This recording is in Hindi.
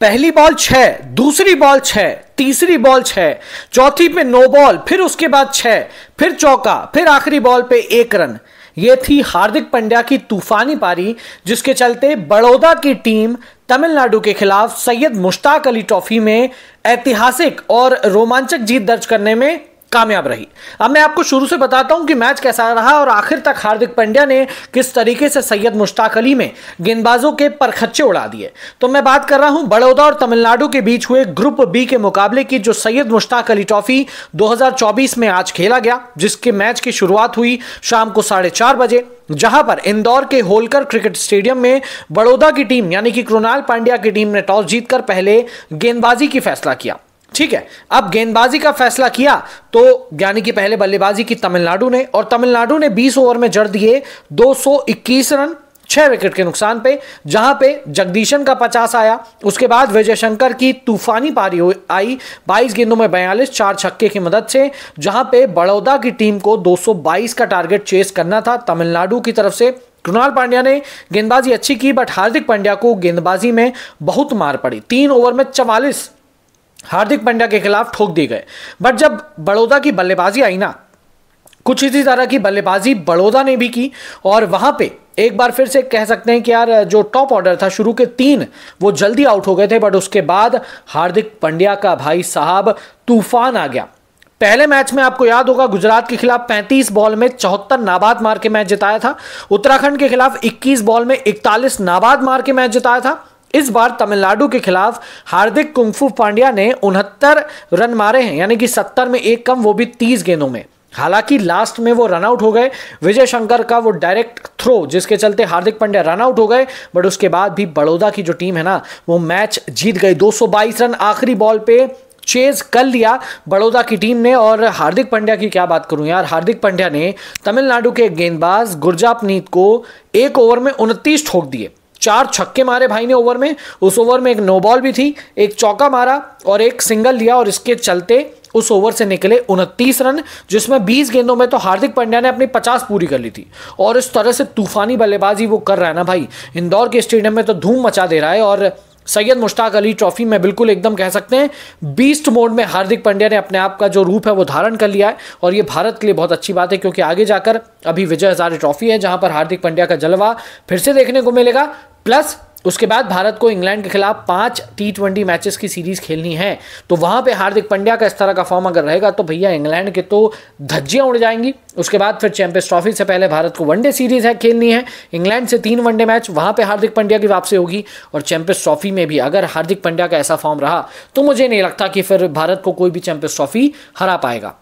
पहली बॉल छ दूसरी बॉल छ तीसरी बॉल छ चौथी पे नो बॉल फिर उसके बाद छ फिर चौका फिर आखिरी बॉल पे एक रन ये थी हार्दिक पंड्या की तूफानी पारी जिसके चलते बड़ौदा की टीम तमिलनाडु के खिलाफ सैयद मुश्ताक अली ट्रॉफी में ऐतिहासिक और रोमांचक जीत दर्ज करने में कामयाब रही अब मैं आपको शुरू से बताता हूं कि मैच कैसा रहा और आखिर तक हार्दिक पंड्या ने किस तरीके से सैयद मुश्ताक अली में गेंदबाजों के परखच्चे उड़ा दिए तो मैं बात कर रहा हूं बड़ौदा और तमिलनाडु के बीच हुए ग्रुप बी के मुकाबले की जो सैयद मुश्ताक अली ट्रॉफी 2024 में आज खेला गया जिसके मैच की शुरुआत हुई शाम को साढ़े चार बजे जहां पर इंदौर के होलकर क्रिकेट स्टेडियम में बड़ौदा की टीम यानी कि कृणाल पांड्या की टीम ने टॉस जीतकर पहले गेंदबाजी की फैसला किया ठीक है अब गेंदबाजी का फैसला किया तो यानी कि पहले बल्लेबाजी की तमिलनाडु ने और तमिलनाडु ने 20 ओवर में जड़ दिए 221 रन छह विकेट के नुकसान पे जहां पे जगदीशन का 50 आया उसके बाद विजय शंकर की तूफानी पारी आई 22 गेंदों में बयालीस चार छक्के की मदद से जहां पे बड़ौदा की टीम को 222 का टारगेट चेस करना था तमिलनाडु की तरफ से कृणाल पांड्या ने गेंदबाजी अच्छी की बट हार्दिक पांड्या को गेंदबाजी में बहुत मार पड़ी तीन ओवर में चवालीस हार्दिक पंड्या के खिलाफ ठोक दिए गए बट जब बड़ौदा की बल्लेबाजी आई ना कुछ इसी तरह की बल्लेबाजी बड़ौदा ने भी की और वहां पे एक बार फिर से कह सकते हैं कि यार जो टॉप ऑर्डर था शुरू के तीन वो जल्दी आउट हो गए थे बट उसके बाद हार्दिक पंड्या का भाई साहब तूफान आ गया पहले मैच में आपको याद होगा गुजरात के खिलाफ 35 बॉल में चौहत्तर नाबाद मार के मैच जिताया था उत्तराखंड के खिलाफ 21 बॉल में 41 नाबाद मार के मैच जिताया था इस बार तमिलनाडु के खिलाफ हार्दिक कुंफू पांड्या ने उनहत्तर रन मारे हैं यानी कि सत्तर में एक कम वो भी तीस गेंदों में हालांकि लास्ट में वो रनआउट हो गए विजय शंकर का वो डायरेक्ट थ्रो जिसके चलते हार्दिक पांड्या रनआउट हो गए बट उसके बाद भी बड़ौदा की जो टीम है ना वो मैच जीत गई 222 रन आखिरी बॉल पे चेज कर लिया बड़ौदा की टीम ने और हार्दिक पांड्या की क्या बात करूं यार हार्दिक पांड्या ने तमिलनाडु के गेंदबाज गुरजापनीत को एक ओवर में उनतीस ठोक दिए चार छक्के मारे भाई ने ओवर में उस ओवर में एक नो बॉल भी थी एक चौका मारा और एक सिंगल लिया और इसके चलते उस ओवर से निकले उनतीस रन जिसमें 20 गेंदों में तो हार्दिक पांड्या ने अपनी 50 पूरी कर ली थी और इस तरह से तूफानी बल्लेबाजी वो कर रहा है ना भाई इंदौर के स्टेडियम में तो धूम मचा दे रहा है और सैयद मुश्ताक अली ट्रॉफी में बिल्कुल एकदम कह सकते हैं बीस्ट मोड में हार्दिक पांड्या ने अपने आप का जो रूप है वो धारण कर लिया है और ये भारत के लिए बहुत अच्छी बात है क्योंकि आगे जाकर अभी विजय हजारे ट्रॉफी है जहां पर हार्दिक पांड्या का जलवा फिर से देखने को मिलेगा प्लस उसके बाद भारत को इंग्लैंड के खिलाफ पांच टी ट्वेंटी मैचेस की सीरीज खेलनी है तो वहां पे हार्दिक पंड्या का इस तरह का फॉर्म अगर रहेगा तो भैया इंग्लैंड के तो धज्जियां उड़ जाएंगी उसके बाद फिर चैंपियंस ट्रॉफी से पहले भारत को वनडे सीरीज है खेलनी है इंग्लैंड से तीन वनडे मैच वहां पर हार्दिक पंड्या की वापसी होगी और चैंपियंस ट्रॉफी में भी अगर हार्दिक पंड्या का ऐसा फॉर्म रहा तो मुझे नहीं लगता कि फिर भारत को कोई भी चैंपियंस ट्रॉफी हरा पाएगा